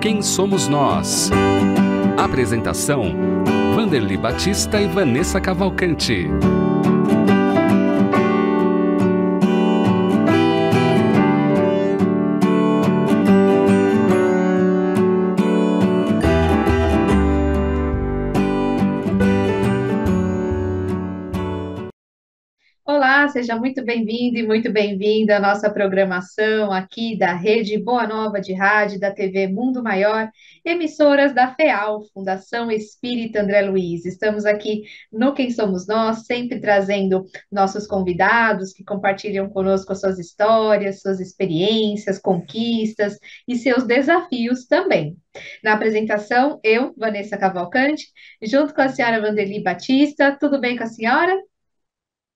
Quem Somos Nós? Apresentação: Vanderly Batista e Vanessa Cavalcante. seja muito bem-vindo e muito bem-vinda à nossa programação aqui da Rede Boa Nova de Rádio, da TV Mundo Maior, emissoras da FEAL, Fundação Espírita André Luiz. Estamos aqui no Quem Somos Nós, sempre trazendo nossos convidados que compartilham conosco suas histórias, suas experiências, conquistas e seus desafios também. Na apresentação, eu, Vanessa Cavalcante, junto com a senhora Vanderly Batista. Tudo bem com a senhora?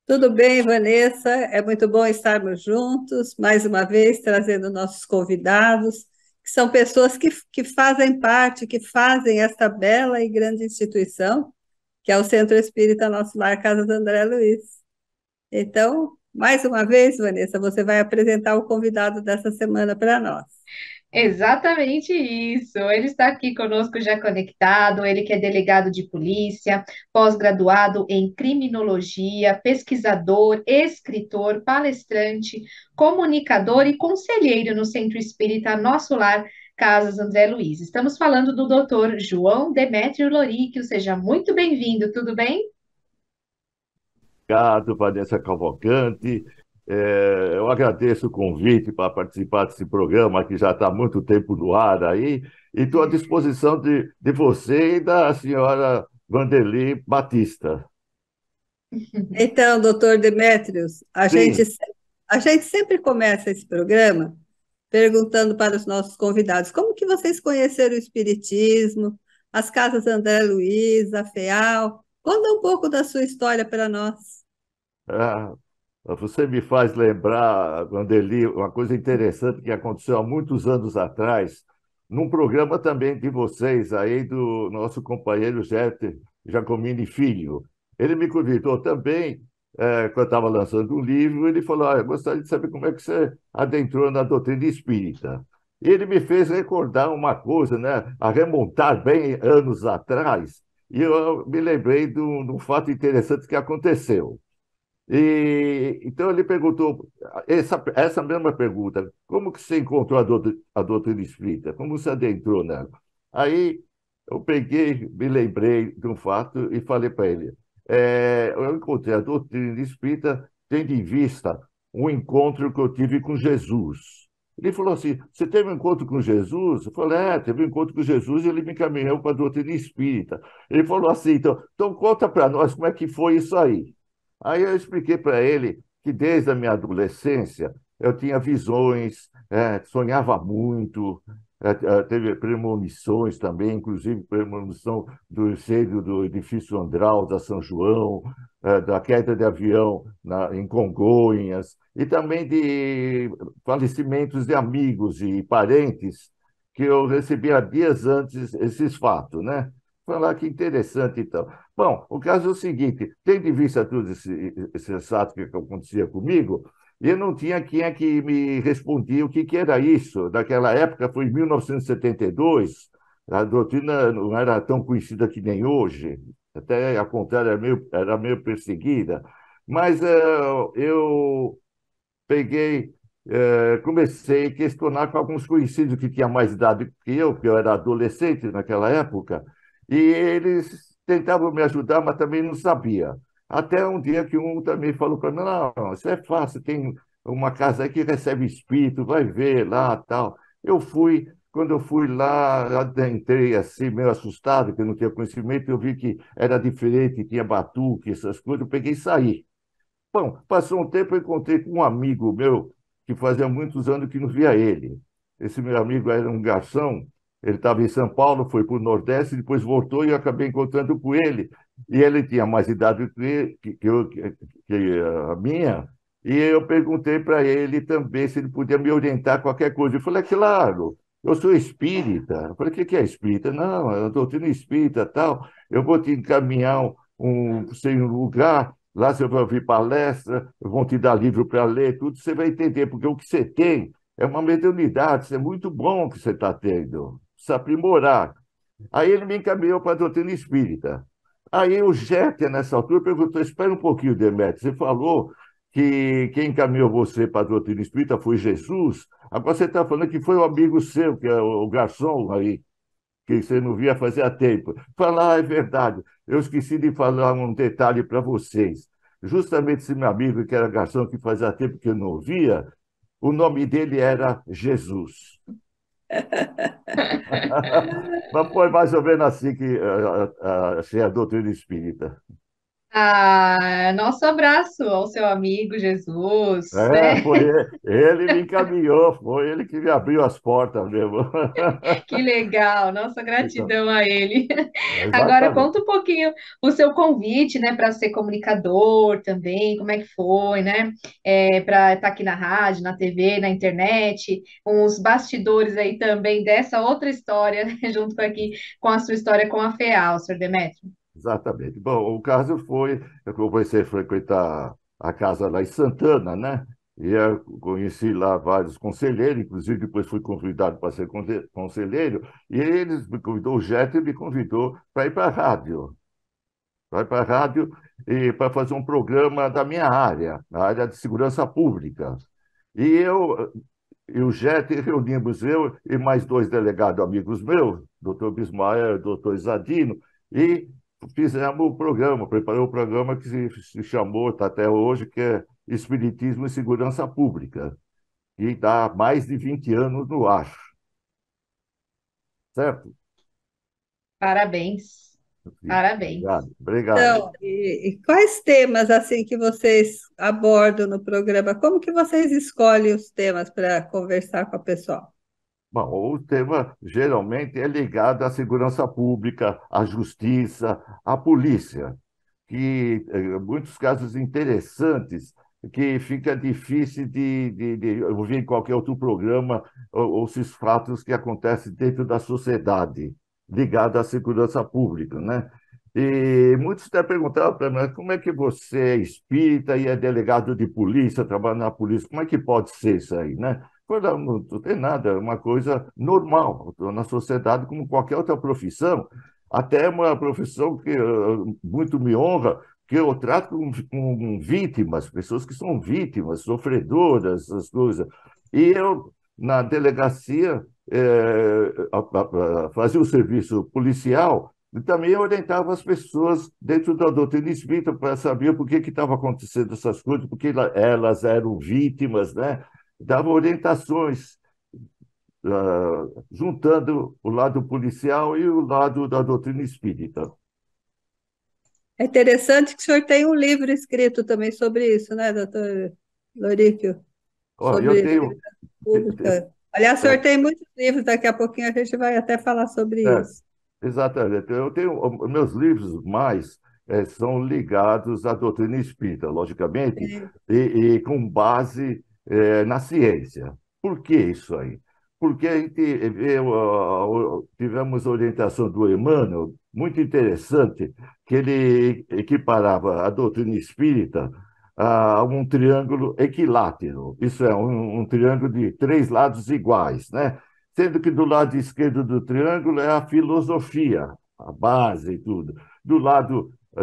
Tudo bem, Vanessa? É muito bom estarmos juntos, mais uma vez trazendo nossos convidados, que são pessoas que, que fazem parte, que fazem esta bela e grande instituição, que é o Centro Espírita Nosso Lar Casa do André Luiz. Então, mais uma vez, Vanessa, você vai apresentar o convidado dessa semana para nós. Exatamente isso. Ele está aqui conosco já conectado, ele que é delegado de polícia, pós-graduado em criminologia, pesquisador, escritor, palestrante, comunicador e conselheiro no Centro Espírita Nosso Lar Casas André Luiz. Estamos falando do doutor João Demétrio Loríquio. Seja muito bem-vindo, tudo bem? Obrigado, Vanessa Cavalcante. É, eu agradeço o convite para participar desse programa que já está há muito tempo no ar aí, e estou à disposição de, de você e da senhora Vanderly Batista. Então, doutor Demetrios, a gente, a gente sempre começa esse programa perguntando para os nossos convidados como que vocês conheceram o Espiritismo, as casas André Luiz, a FEAL. Conta um pouco da sua história para nós. Ah, você me faz lembrar, Vandeli, uma coisa interessante que aconteceu há muitos anos atrás, num programa também de vocês, aí do nosso companheiro Jeter Jacomini Filho. Ele me convidou também, é, quando estava lançando um livro, ele falou: ah, Eu gostaria de saber como é que você adentrou na doutrina espírita. E ele me fez recordar uma coisa, né, a remontar bem anos atrás, e eu me lembrei de um, de um fato interessante que aconteceu. E, então ele perguntou essa, essa mesma pergunta: como que você encontrou a, doutrina, a doutrina espírita? Como você adentrou nela? Aí eu peguei, me lembrei de um fato e falei para ele: é, eu encontrei a doutrina espírita tendo em vista um encontro que eu tive com Jesus. Ele falou assim: Você teve um encontro com Jesus? Eu falei: É, teve um encontro com Jesus e ele me encaminhou para a doutrina espírita. Ele falou assim: Então, então conta para nós como é que foi isso aí. Aí eu expliquei para ele que desde a minha adolescência eu tinha visões, é, sonhava muito, é, é, teve premonições também, inclusive premonição do incêndio do edifício Andral, da São João, é, da queda de avião na, em Congonhas, e também de falecimentos de amigos e parentes que eu recebia dias antes esses fatos, né? falar que interessante, então. Bom, o caso é o seguinte: tendo em vista tudo esse, esse fato que acontecia comigo, eu não tinha quem é que me respondia o que, que era isso. Naquela época, foi em 1972, a doutrina não era tão conhecida que nem hoje, até ao contrário, era meio, era meio perseguida. Mas uh, eu peguei eh, comecei a questionar com alguns conhecidos que tinham mais idade que eu, porque eu era adolescente naquela época, e eles tentavam me ajudar, mas também não sabia. Até um dia que um também falou para mim, não, não, isso é fácil, tem uma casa aí que recebe espírito, vai ver lá tal. Eu fui, quando eu fui lá, adentrei assim, meio assustado, porque eu não tinha conhecimento, eu vi que era diferente, tinha batuque, essas coisas, eu peguei e saí. Bom, passou um tempo, eu encontrei com um amigo meu, que fazia muitos anos que não via ele. Esse meu amigo era um garçom, ele estava em São Paulo, foi para o Nordeste, depois voltou e eu acabei encontrando com ele. E ele tinha mais idade que, eu, que a minha, e eu perguntei para ele também se ele podia me orientar qualquer coisa. Ele falou, é claro, eu sou espírita. Eu falei, o que, que é espírita? Não, eu estou tendo espírita tal. Eu vou te encaminhar um, sem um lugar, lá você vai ouvir palestra, vão te dar livro para ler, tudo, você vai entender, porque o que você tem é uma mediunidade, isso é muito bom o que você está tendo se aprimorar. Aí ele me encaminhou para a doutrina espírita. Aí o Jeter, nessa altura, perguntou: espera um pouquinho, Demetrio, você falou que quem encaminhou você para a doutrina espírita foi Jesus. Agora você está falando que foi um amigo seu, que é o garçom aí, que você não via fazer há tempo. Falar ah, é verdade. Eu esqueci de falar um detalhe para vocês. Justamente esse meu amigo, que era garçom, que fazia tempo que eu não via, o nome dele era Jesus. Mas foi mais ou menos assim que eh, eh, eh, achei assim, a doutrina espírita. Ah, nosso abraço ao seu amigo Jesus. É, né? foi ele, ele me encaminhou, foi ele que me abriu as portas mesmo. Que legal, nossa gratidão a ele. Agora conta um pouquinho o seu convite, né, para ser comunicador também, como é que foi, né, é, para estar tá aqui na rádio, na TV, na internet, uns bastidores aí também dessa outra história, né, junto aqui com a sua história com a FEAL, senhor Demetrio. Exatamente. Bom, o caso foi, eu comecei a frequentar a casa lá em Santana, né? E eu conheci lá vários conselheiros, inclusive depois fui convidado para ser conselheiro, e eles me convidou, o Jete me convidou para ir para a rádio. Para ir para a rádio e para fazer um programa da minha área, na área de segurança pública. E eu e o Jeter reunimos eu e mais dois delegados amigos meus, doutor Bismarck e doutor Isadino, e fizemos o programa, preparou o programa que se chamou, está até hoje, que é Espiritismo e Segurança Pública, e está há mais de 20 anos no ar. Certo? Parabéns. Sim, Parabéns. Obrigado. obrigado. Então, e, e quais temas assim que vocês abordam no programa? Como que vocês escolhem os temas para conversar com a pessoal? Bom, o tema geralmente é ligado à segurança pública, à justiça, à polícia, que eh, muitos casos interessantes que fica difícil de, de, de ouvir em qualquer outro programa ou, esses fatos que acontecem dentro da sociedade ligado à segurança pública, né? E muitos até perguntaram para mim, como é que você é espírita e é delegado de polícia, trabalha na polícia, como é que pode ser isso aí, né? Não, não, tem nada, é uma coisa normal na sociedade, como qualquer outra profissão. Até é uma profissão que eh, muito me honra, que eu trato com, com, vítimas, pessoas que são vítimas, sofredoras, essas coisas. E eu, na delegacia, eh, a, a, a, fazia o serviço policial e também orientava as pessoas dentro da doutrina espírita para saber por que estava acontecendo essas coisas, porque elas eram vítimas, né? dava orientações, uh, juntando o lado policial e o lado da doutrina espírita. É interessante que o senhor tem um livro escrito também sobre isso, né, doutor Loríquio? Oh, eu tenho. Aliás, o senhor é. tem muitos livros, daqui a pouquinho a gente vai até falar sobre é. isso. Exatamente. Eu tenho meus livros mais é, são ligados à doutrina espírita, logicamente, e, e, com base é, na ciência. Por que isso aí? Porque a gente vê, tivemos orientação do Emmanuel, muito interessante, que ele equiparava a doutrina espírita a um triângulo equilátero. Isso é um, um triângulo de três lados iguais, né? Sendo que do lado esquerdo do triângulo é a filosofia, a base e tudo. Do lado eh,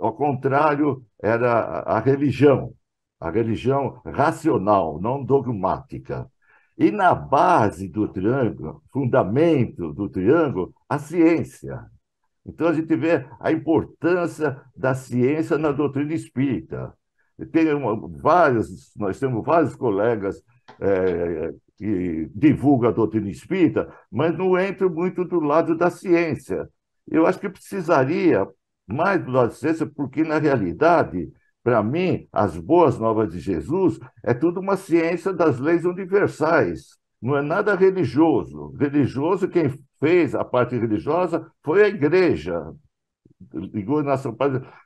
ao contrário era a religião, a religião racional, não dogmática. E na base do triângulo, fundamento do triângulo, a ciência. Então a gente vê a importância da ciência na doutrina espírita. Tem uma, vários, nós temos vários colegas é, que divulgam a doutrina espírita, mas não entram muito do lado da ciência. Eu acho que precisaria mais do lado da ciência, porque na realidade para mim, as boas novas de Jesus é tudo uma ciência das leis universais. Não é nada religioso. Religioso, quem fez a parte religiosa foi a igreja. Ligou São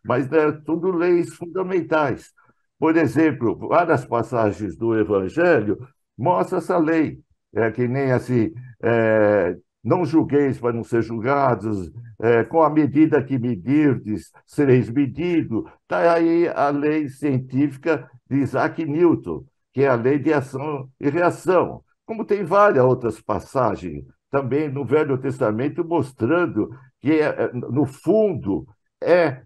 mas é tudo leis fundamentais. Por exemplo, várias passagens do Evangelho mostram essa lei. É que nem assim, é, não julgueis para não ser julgados, é, com a medida que medirdes, sereis medido. Está aí a lei científica de Isaac Newton, que é a lei de ação e reação, como tem várias outras passagens também no Velho Testamento mostrando que, é, é, no fundo, é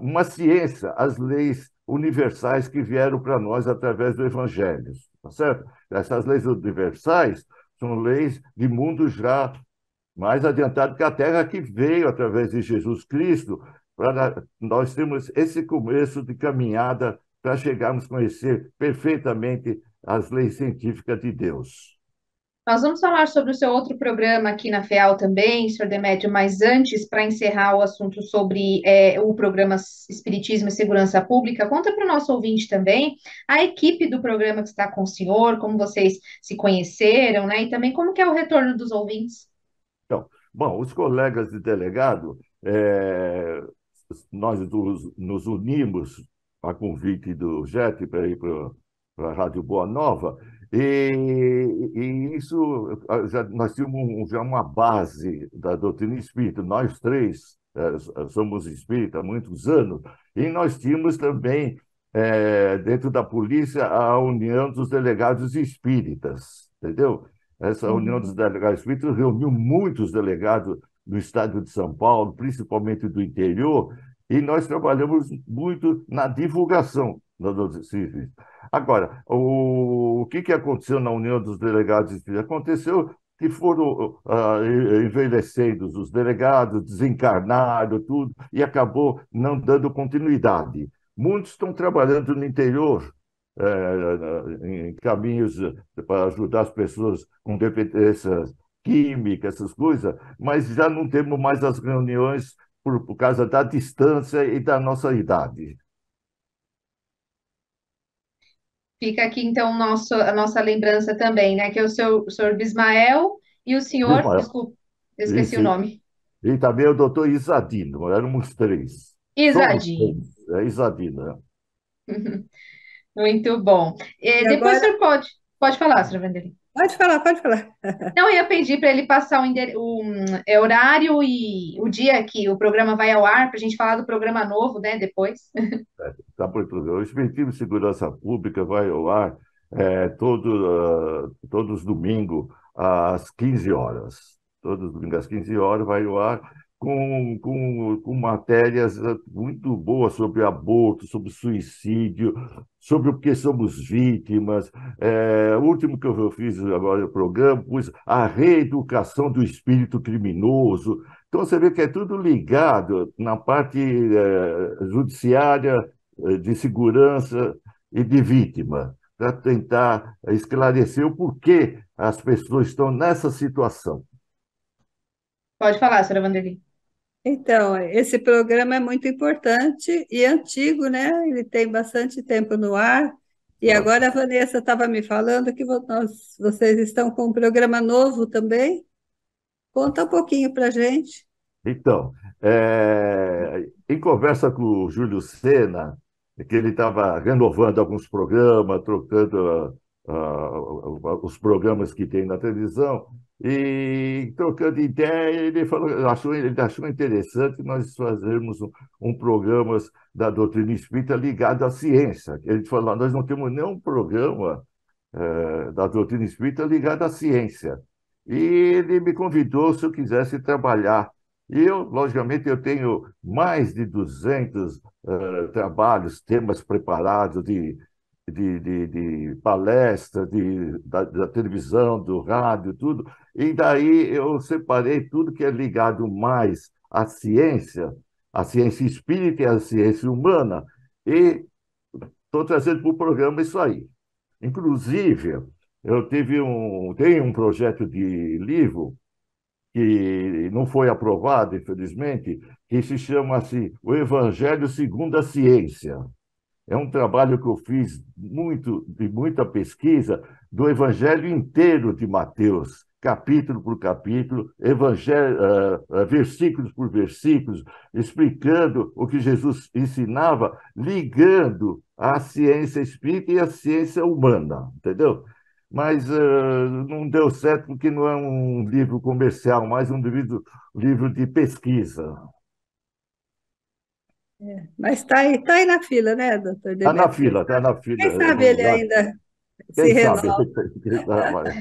uma ciência, as leis universais que vieram para nós através do Evangelho, tá certo? Essas leis universais são leis de mundo já mais adiantado que a terra que veio através de Jesus Cristo, para nós termos esse começo de caminhada para chegarmos a conhecer perfeitamente as leis científicas de Deus. Nós vamos falar sobre o seu outro programa aqui na FEAL também, Sr. Demédio, mas antes, para encerrar o assunto sobre é, o programa Espiritismo e Segurança Pública, conta para o nosso ouvinte também a equipe do programa que está com o senhor, como vocês se conheceram, né? E também como que é o retorno dos ouvintes. Bom, os colegas de delegado, é, nós nos, nos unimos a convite do JET para ir para a Rádio Boa Nova, e, e isso, já, nós tínhamos já uma base da doutrina espírita, nós três é, somos espírita há muitos anos, e nós tínhamos também, é, dentro da polícia, a União dos Delegados Espíritas, entendeu? Essa União dos Delegados Espíritas reuniu muitos delegados do estado de São Paulo, principalmente do interior, e nós trabalhamos muito na divulgação da CIFIS. Agora, o, o que, que aconteceu na União dos Delegados Espíritas? Aconteceu que foram uh, envelhecendo os delegados, desencarnaram, tudo, e acabou não dando continuidade. Muitos estão trabalhando no interior, é, é, em caminhos para ajudar as pessoas com dependência química, essas coisas, mas já não temos mais as reuniões por, por causa da distância e da nossa idade. Fica aqui, então, nosso, a nossa lembrança também, né? Que é o seu o senhor Bismael e o senhor, Bismael. desculpa, esqueci o nome. E também o doutor Isadino, éramos três. Isadino. Três, é Isadino. É. Muito bom. E e depois agora... o senhor pode, pode falar, senhora Vanderlei. Pode falar, pode falar. Não, eu ia pedir para ele passar o, o é, horário e o dia que o programa vai ao ar, para a gente falar do programa novo, né, depois. É, tá por programa. O Expertivo de Segurança Pública vai ao ar é, todo, uh, todos domingos às 15 horas. Todos os domingos às 15 horas vai ao ar com, com, com matérias eh, muito boas sobre aborto, sobre suicídio, sobre o que somos vítimas. É, o último que eu fiz agora no programa, pus a reeducação do espírito criminoso. Então você vê que é tudo ligado na parte é, judiciária, eh, de segurança e de vítima, para tentar esclarecer o porquê as pessoas estão nessa situação. Pode falar, senhora Vanderlei. Então, esse programa é muito importante e antigo, né? Ele tem bastante tempo no ar. E agora a Vanessa estava me falando que nós, vocês estão com um programa novo também. Conta um pouquinho para a gente. Então, é, em conversa com o Júlio Sena, é que ele estava renovando alguns programas, trocando uh, uh, os programas que tem na televisão, e trocando ideia, ele falou, achou, ele achou interessante nós fazermos um, um programa da doutrina espírita ligado à ciência. Ele falou, nós não temos nenhum programa eh, da doutrina espírita ligado à ciência. E ele me convidou se eu quisesse trabalhar. E eu, logicamente, eu tenho mais de 200 eh, trabalhos, temas preparados de de, de, de palestra, de, da, da, televisão, do rádio, tudo. E daí eu separei tudo que é ligado mais à ciência, à ciência espírita e à ciência humana, e estou trazendo para o programa isso aí. Inclusive, eu tive um, tenho um projeto de livro que não foi aprovado, infelizmente, que se chama se assim, O Evangelho segundo a Ciência. É um trabalho que eu fiz muito de muita pesquisa do Evangelho inteiro de Mateus, capítulo por capítulo, evangelho, uh, eh, eh, versículos por versículos, explicando o que Jesus ensinava, ligando a ciência espírita e a ciência humana, entendeu? Mas uh, não deu certo porque não é um livro comercial, mas um livro, livro de pesquisa. É, mas está aí, tá aí na fila, né, doutor? Está na fila, está na fila. Quem sabe ele ainda Quem se renova.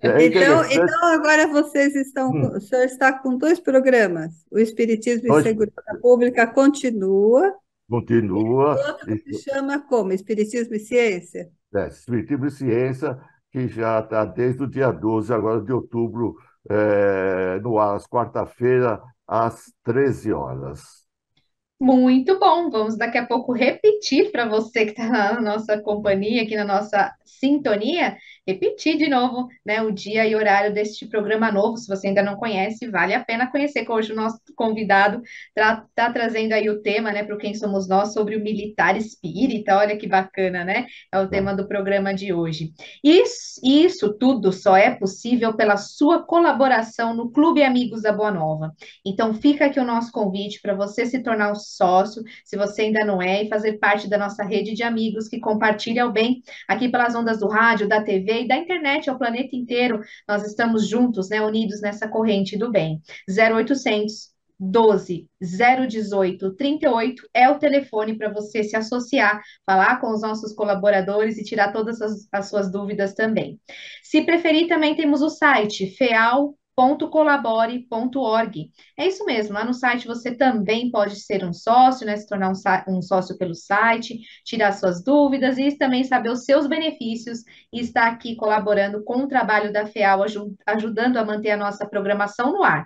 É então, então, agora vocês estão, hum. o senhor está com dois programas. O Espiritismo Nós... e Segurança Pública continua. Continua. E o outro se chama como? Espiritismo e Ciência? É, Espiritismo e Ciência, que já está desde o dia 12, agora de outubro, é, no ar, às quarta-feira, às 13 horas. Muito bom, vamos daqui a pouco repetir para você que está na nossa companhia, aqui na nossa sintonia, repetir de novo né, o dia e horário deste programa novo. Se você ainda não conhece, vale a pena conhecer, que hoje o nosso convidado está tá trazendo aí o tema né, para Quem Somos Nós sobre o militar espírita. Olha que bacana, né? É o tema do programa de hoje. Isso, isso tudo só é possível pela sua colaboração no Clube Amigos da Boa Nova. Então fica aqui o nosso convite para você se tornar o sócio, se você ainda não é, e fazer parte da nossa rede de amigos que compartilha o bem aqui pelas ondas do rádio, da TV e da internet ao planeta inteiro. Nós estamos juntos, né, unidos nessa corrente do bem. 0800 12 018 38 é o telefone para você se associar, falar com os nossos colaboradores e tirar todas as, as suas dúvidas também. Se preferir, também temos o site feal colabore.org. É isso mesmo, lá no site você também pode ser um sócio, né? Se tornar um, um, sócio pelo site, tirar suas dúvidas e também saber os seus benefícios e estar aqui colaborando com o trabalho da FEAL, ajudando a manter a nossa programação no ar.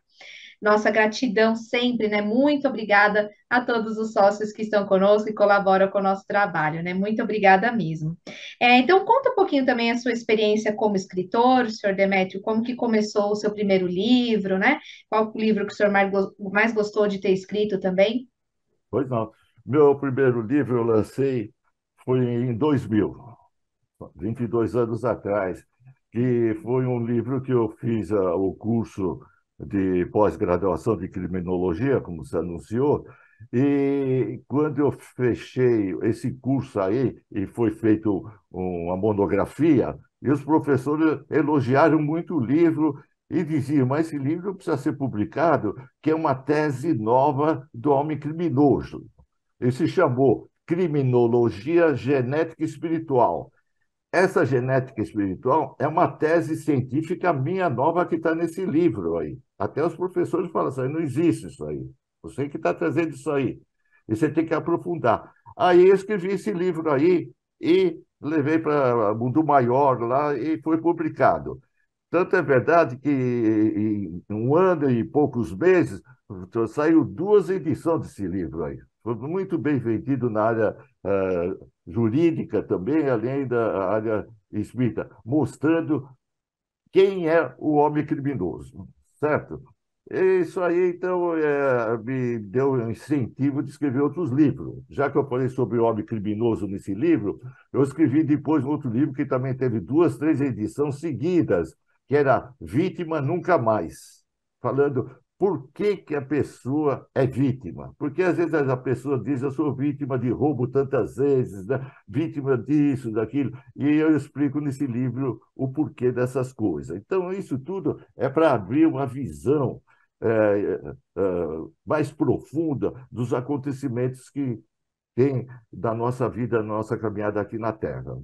Nossa gratidão sempre, né? Muito obrigada a todos os sócios que estão conosco e colaboram com o nosso trabalho, né? Muito obrigada mesmo. É, então, conta um pouquinho também a sua experiência como escritor, senhor Demétrio, como que começou o seu primeiro livro, né? Qual o livro que o senhor mais gostou de ter escrito também? Pois não. Meu primeiro livro eu lancei foi em 2000, 22 anos atrás, que foi um livro que eu fiz uh, o curso de pós-graduação de criminologia, como se anunciou, e quando eu fechei esse curso aí, e foi feito uma monografia, e os professores elogiaram muito o livro e diziam, mas esse livro precisa ser publicado, que é uma tese nova do homem criminoso. Ele se chamou Criminologia Genética Espiritual. Essa genética espiritual é uma tese científica minha nova que está nesse livro aí. Até os professores falam assim, não existe isso aí. Você que está trazendo isso aí. E você tem que aprofundar. Aí eu escrevi esse livro aí e levei para o Mundo Maior lá e foi publicado. Tanto é verdade que em um ano e poucos meses saiu duas edições desse livro aí. Foi muito bem vendido na área uh, jurídica também, além da área espírita, mostrando quem é o homem criminoso certo? E isso aí, então, é, me deu um incentivo de escrever outros livros. Já que eu falei sobre o homem criminoso nesse livro, eu escrevi depois outro livro que também teve duas, três edições seguidas, que era Vítima Nunca Mais, falando por que, que a pessoa é vítima. Porque às vezes a pessoa diz, eu sou vítima de roubo tantas vezes, né? vítima disso, daquilo, e eu explico nesse livro o porquê dessas coisas. Então, isso tudo é para abrir uma visão é, é, mais profunda dos acontecimentos que tem da nossa vida, da nossa caminhada aqui na Terra.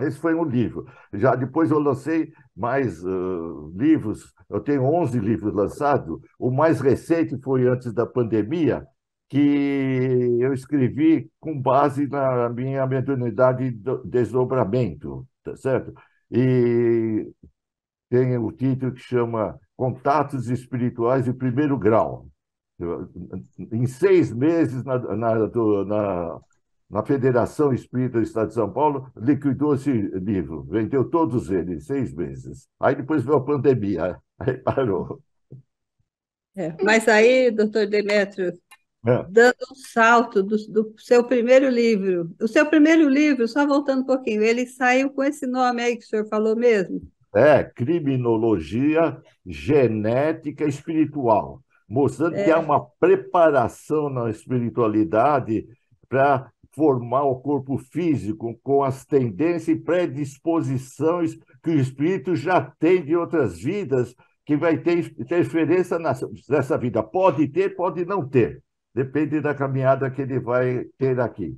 Esse foi um livro. Já depois eu lancei mais uh, livros, eu tenho 11 livros lançados. O mais recente foi antes da pandemia, que eu escrevi com base na minha mediunidade de desdobramento, tá certo? E tem o título que chama Contatos Espirituais de Primeiro Grau. Em seis meses na, na, na na Federação Espírita do Estado de São Paulo, liquidou esse livro, vendeu todos eles seis meses. Aí depois veio a pandemia, aí parou. É, mas aí, doutor Demetrio, é. dando um salto do, do, seu primeiro livro, o seu primeiro livro, só voltando um pouquinho, ele saiu com esse nome aí que o senhor falou mesmo? É, Criminologia Genética Espiritual, mostrando é. que há uma preparação na espiritualidade para formar o corpo físico com as tendências e predisposições que o espírito já tem de outras vidas, que vai ter interferência nessa vida. Pode ter, pode não ter. Depende da caminhada que ele vai ter aqui.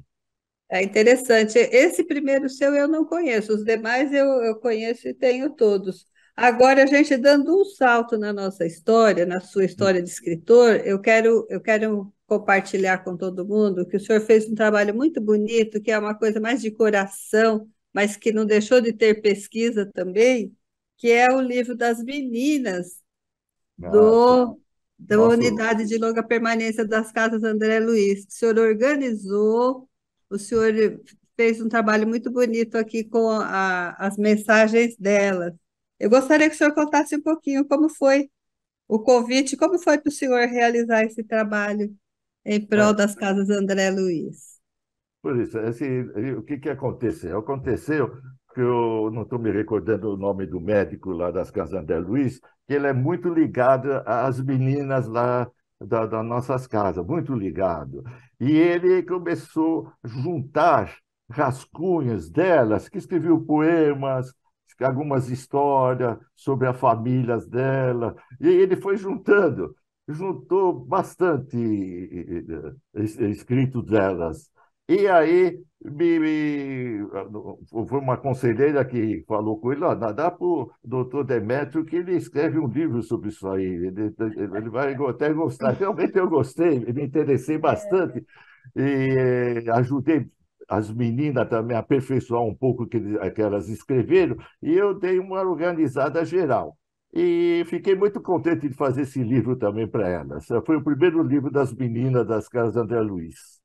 É interessante. Esse primeiro seu eu não conheço, os demais eu, eu conheço e tenho todos. Agora, a gente dando um salto na nossa história, na sua história de escritor, eu quero, eu quero compartilhar com todo mundo que o senhor fez um trabalho muito bonito, que é uma coisa mais de coração, mas que não deixou de ter pesquisa também, que é o livro das meninas Nossa. do da Nossa. unidade de longa permanência das casas André Luiz. O senhor organizou, o senhor fez um trabalho muito bonito aqui com a, as mensagens delas. Eu gostaria que o senhor contasse um pouquinho como foi o convite, como foi para o senhor realizar esse trabalho? em prol das casas André Luiz. Por isso, esse, é assim, o que, que aconteceu? Aconteceu que eu não estou me recordando o nome do médico lá das casas André Luiz, que ele é muito ligado às meninas lá das da nossas casas, muito ligado. E ele começou a juntar rascunhos delas, que escreveu poemas, algumas histórias sobre as famílias dela, e ele foi juntando juntou bastante eh, escrito delas. E aí me, me, ah, foi uma conselheira que falou com ele, ah, dá para o doutor Demétrio que ele escreve um livro sobre isso aí, ele, ele vai até gostar. Realmente eu gostei, me interessei é. bastante e eh, ajudei as meninas também a aperfeiçoar um pouco que, que elas escreveram e eu dei uma organizada geral. E fiquei muito contente de fazer esse livro também para elas. Foi o primeiro livro das meninas das Casas André Luiz.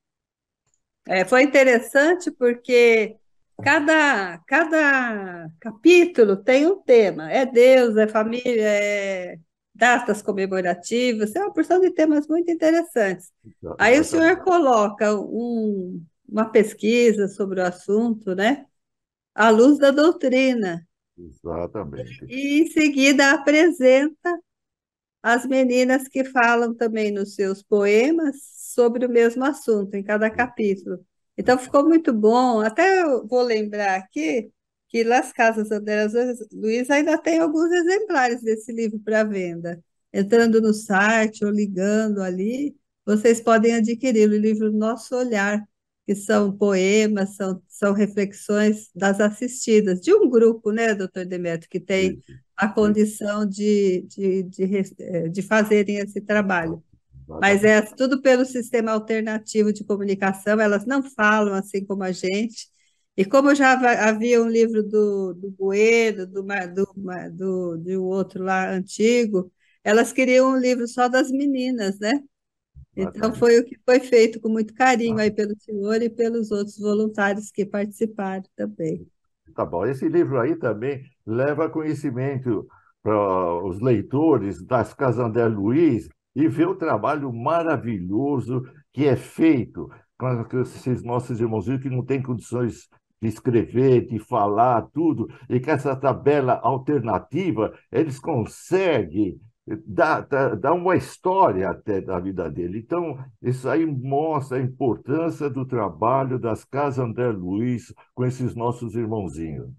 É, foi interessante porque cada, cada capítulo tem um tema. É Deus, é família, é datas comemorativas, é uma porção de temas muito interessantes. Então, Aí o senhor coloca um, uma pesquisa sobre o assunto, né? À luz da doutrina. Exatamente. E em seguida apresenta as meninas que falam também nos seus poemas sobre o mesmo assunto, em cada capítulo. Então ficou muito bom. Até vou lembrar aqui que Las Casas Andréas Luiz ainda tem alguns exemplares desse livro para venda. Entrando no site ou ligando ali, vocês podem adquirir o livro Nosso Olhar, que são poemas, são, são reflexões das assistidas, de um grupo, né, doutor Demetrio, que tem a condição de, de, de, eh, de fazerem esse trabalho. Mas é tudo pelo sistema alternativo de comunicação, elas não falam assim como a gente. E como já havia um livro do, do Bueno, do, do, do, do outro lá antigo, elas queriam um livro só das meninas, né? Então, foi o que foi feito com muito carinho ah. aí pelo senhor e pelos outros voluntários que participaram também. Tá bom. Esse livro aí também leva conhecimento para os leitores das Casas André Luiz e ver o trabalho maravilhoso que é feito com esses nossos irmãozinhos que não têm condições de escrever, de falar, tudo, e com essa tabela alternativa, eles conseguem dá, dá, dá uma história até da vida dele. Então, isso aí mostra a importância do trabalho das Casas André Luiz com esses nossos irmãozinhos.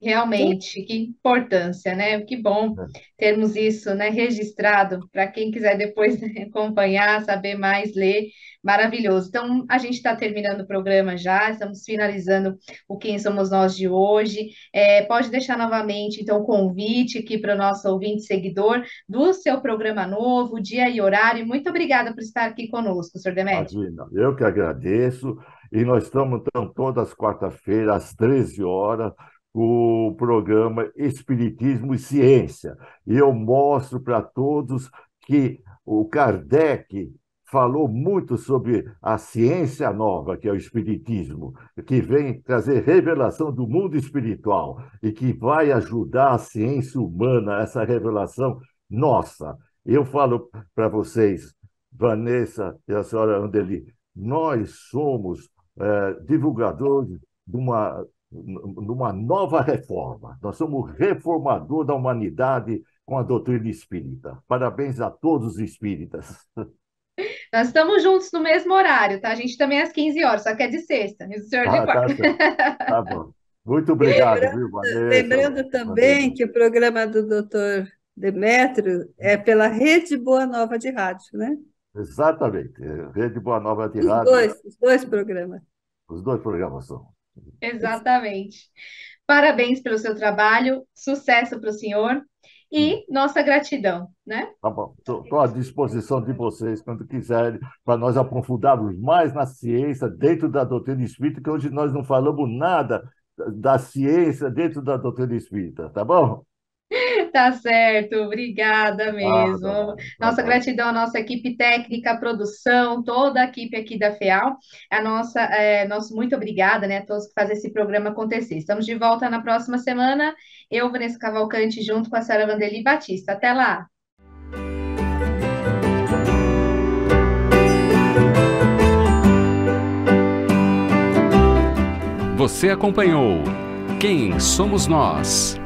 Realmente, uhum. que importância, né? Que bom é. termos isso, né, registrado para quem quiser depois acompanhar, saber mais, ler. Maravilhoso. Então, a gente está terminando o programa já, estamos finalizando o Quem Somos Nós de hoje. É, pode deixar novamente, então, o convite aqui para o nosso ouvinte seguidor do seu programa novo, dia e horário. Muito obrigada por estar aqui conosco, Sr. Demetrio. Imagina, eu que agradeço. E nós estamos, então, todas quarta-feira, às 13 horas o programa Espiritismo e Ciência. E eu mostro para todos que o Kardec falou muito sobre a ciência nova, que é o espiritismo, que vem trazer revelação do mundo espiritual e que vai ajudar a ciência humana, essa revelação nossa. Eu falo para vocês, Vanessa e a senhora Andeli, nós somos é, divulgadores de uma numa nova reforma. Nós somos reformador da humanidade com a doutrina espírita. Parabéns a todos os espíritas. Nós estamos juntos no mesmo horário, tá? A gente também é às 15 horas, só que é de sexta, e o senhor ah, de tá quarta. Tá, tá, bom. Muito obrigado, lembrando, viu, Vanessa? Lembrando também Vanessa. que o programa do doutor Demetrio é pela Rede Boa Nova de Rádio, né? Exatamente, Rede Boa Nova de os Rádio. Dois, os dois programas. Os dois programas são. Exatamente. Parabéns pelo seu trabalho, sucesso para o senhor e hum. nossa gratidão, né? Tá bom, estou à disposição de vocês quando quiserem, para nós aprofundarmos mais na ciência, dentro da doutrina espírita, que hoje nós não falamos nada da ciência dentro da doutrina espírita, tá bom? Tá certo, obrigada mesmo. nossa gratidão à nossa equipe técnica, produção, toda a equipe aqui da FEAL. A nossa, é, nosso muito obrigada, né, a todos que fazem esse programa acontecer. Estamos de volta na próxima semana. Eu, Vanessa Cavalcante, junto com a Sara Vandeli Batista. Até lá! Você acompanhou Quem Somos Nós?